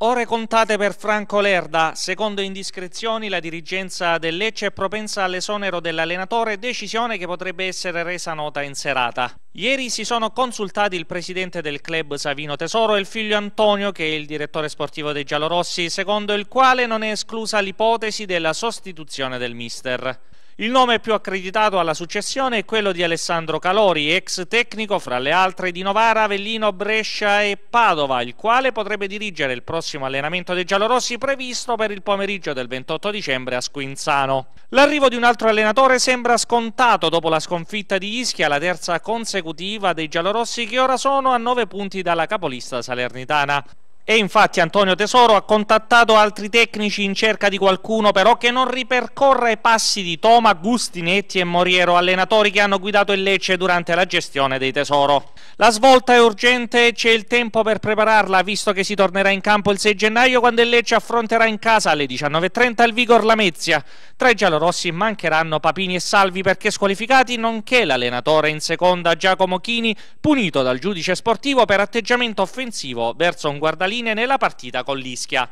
Ore contate per Franco Lerda. Secondo indiscrezioni, la dirigenza del Lecce è propensa all'esonero dell'allenatore, decisione che potrebbe essere resa nota in serata. Ieri si sono consultati il presidente del club Savino Tesoro e il figlio Antonio, che è il direttore sportivo dei giallorossi, secondo il quale non è esclusa l'ipotesi della sostituzione del mister. Il nome più accreditato alla successione è quello di Alessandro Calori, ex tecnico fra le altre di Novara, Avellino, Brescia e Padova, il quale potrebbe dirigere il prossimo allenamento dei giallorossi previsto per il pomeriggio del 28 dicembre a Squinzano. L'arrivo di un altro allenatore sembra scontato dopo la sconfitta di Ischia, la terza conseguenza consecutiva dei giallorossi che ora sono a 9 punti dalla capolista salernitana. E infatti Antonio Tesoro ha contattato altri tecnici in cerca di qualcuno però che non ripercorra i passi di Toma, Gustinetti e Moriero, allenatori che hanno guidato il Lecce durante la gestione dei Tesoro. La svolta è urgente e c'è il tempo per prepararla, visto che si tornerà in campo il 6 gennaio quando il Lecce affronterà in casa alle 19.30 il Vigor Lamezia. Tra i giallorossi mancheranno Papini e Salvi perché squalificati, nonché l'allenatore in seconda Giacomo Chini, punito dal giudice sportivo per atteggiamento offensivo verso un guardalino Pellegrini nella partita con l'Ischia.